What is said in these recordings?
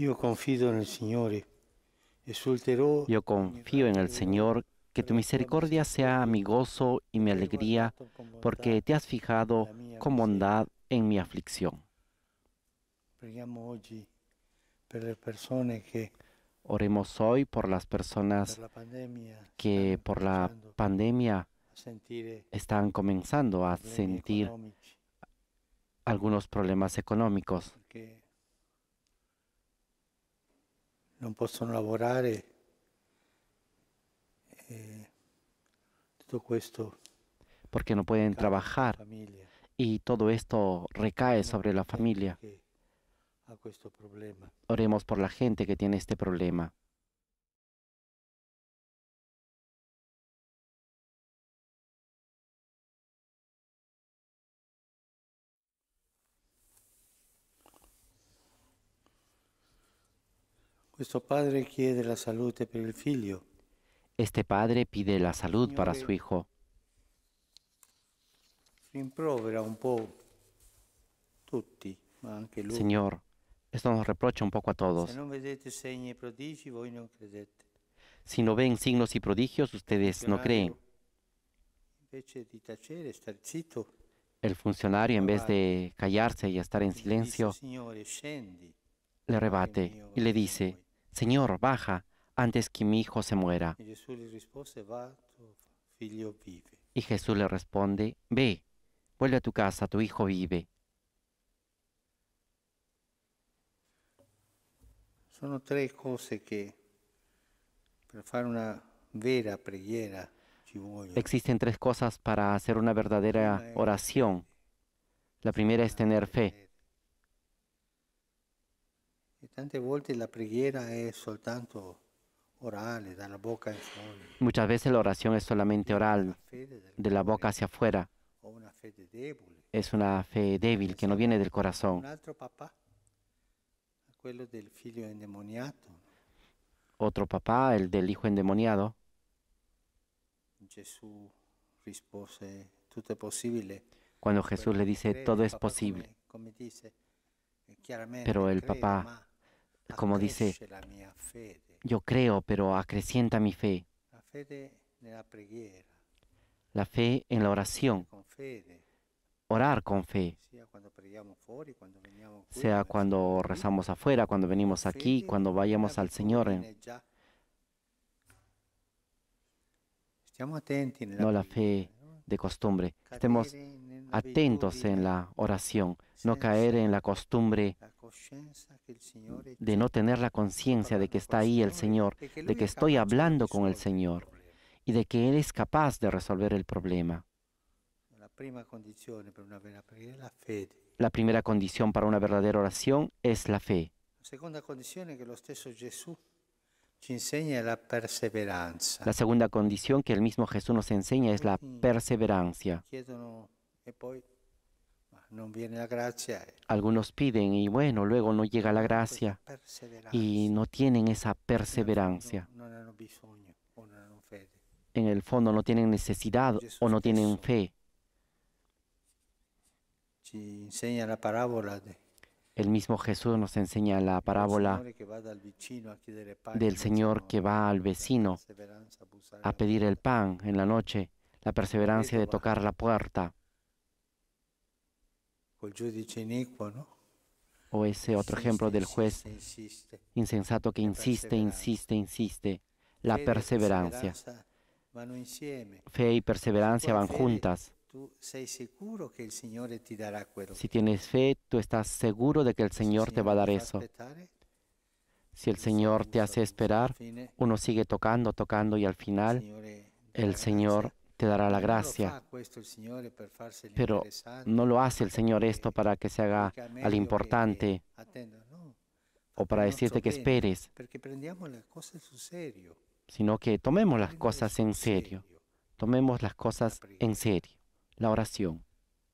Yo confío en el Señor. Eh. Yo confío en el Señor, que tu misericordia sea mi gozo y mi alegría, porque te has fijado con bondad en mi aflicción. Eh, Oremos hoy por las personas que por la pandemia eh, están comenzando a sentir algunos problemas económicos, eh, Porque no pueden trabajar y todo esto recae sobre la familia. Oremos por la gente que tiene este problema. Este padre pide la salud para eh, su hijo. Señor, esto nos reprocha un poco a todos. E si no ven signos y prodigios, ustedes no creen. E el funcionario, en vez de callarse y estar en silencio, le rebate y le dice, Señor, baja antes que mi hijo se muera. Y Jesús le responde, ve, vuelve a tu casa, tu hijo vive. Son tres cosas que una Existen tres cosas para hacer una verdadera oración. La primera es tener fe la Muchas veces la oración es solamente oral, de la boca hacia afuera. Es una fe débil que no viene del corazón. Otro papá, el del hijo endemoniado. Cuando Jesús le dice todo es posible. Eh, Pero el papá como dice, yo creo, pero acrecienta mi fe. La fe en la oración. Orar con fe. Sea cuando rezamos afuera, cuando venimos aquí, cuando vayamos al Señor. No la fe de costumbre. Estemos atentos en la oración, no caer en la costumbre de no tener la conciencia de que está ahí el Señor, de que estoy hablando con el Señor y de que Él es capaz de resolver el problema. La primera condición para una verdadera oración es la fe. La segunda condición que el mismo Jesús nos enseña es la mm. perseverancia. Eh. Algunos piden y bueno, luego no llega la pues gracia y no tienen esa perseverancia. En el fondo no tienen necesidad o no tienen fe. El mismo Jesús nos enseña la parábola del Señor que va al vecino a pedir el pan en la noche, la perseverancia de tocar la puerta. Pues o ese otro ejemplo del juez insensato que insiste, insiste, insiste. La perseverancia. Fe y perseverancia van juntas. Si tienes fe, tú estás seguro de que el Señor te va a dar eso. Si el Señor te hace esperar, ¿eh? uno sigue tocando, tocando y al final eh, el Señor te dará la gracia. Pero no lo hace el Señor esto para que se haga al importante o para decirte que esperes, sino que tomemos las cosas en serio. Tomemos las cosas en serio. La oración.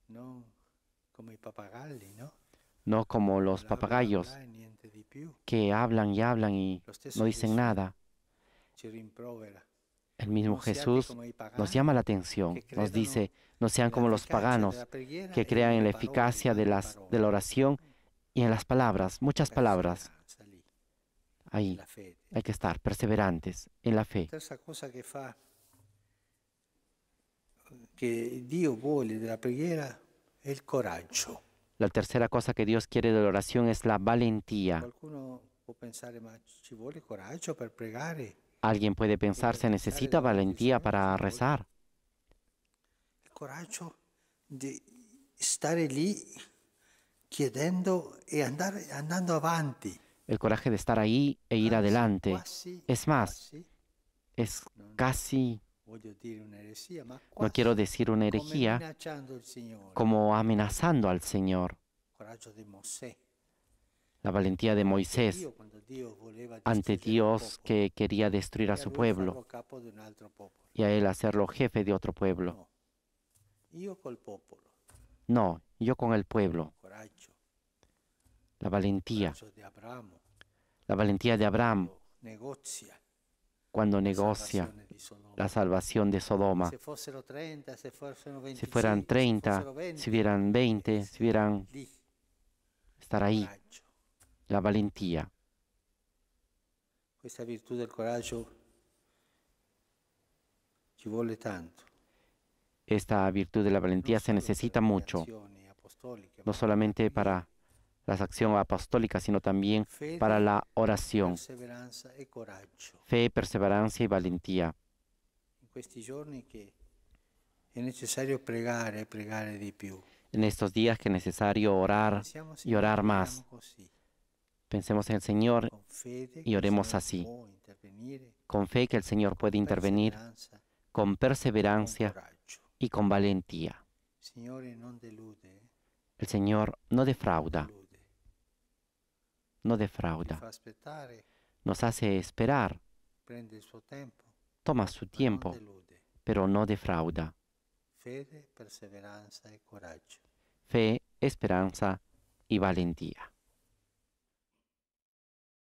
No como los papagayos que hablan y hablan y no dicen nada el mismo Jesús nos llama la atención, nos dice, no sean como los paganos, que crean en la eficacia de, la oración y en las palabras, muchas palabras. Ahí hay que estar perseverantes en la fe. La tercera cosa que Dios quiere de la oración es la valentía. Alguien puede pensar, se necesita valentía para rezar. El coraje de estar allí y e andar, andando avanti. El coraje de estar ahí e ir adelante. Es más, es casi no quiero decir una herejía, como amenazando al Señor la valentía de Moisés ante Dios que quería destruir a su pueblo y a él hacerlo jefe de otro pueblo. No, yo con el pueblo. La valentía. La valentía de Abraham cuando negocia la salvación de Sodoma. Si fueran 30, si hubieran 20, si hubieran estar ahí la valentía. Esta virtud del ci vuole tanto. Esta virtud de la valentía se necesita mucho, no solamente para las acciones apostólicas, sino también para la oración. Fe, perseverancia y valentía. En estos días que es necesario orar y orar más. Pensemos en el Señor y oremos así. Con fe que el Señor puede intervenir, con perseverancia y con valentía. El Señor no defrauda. No defrauda. Nos hace esperar. Eh. Toma su tiempo, pero no defrauda. Fe, esperanza y valentía.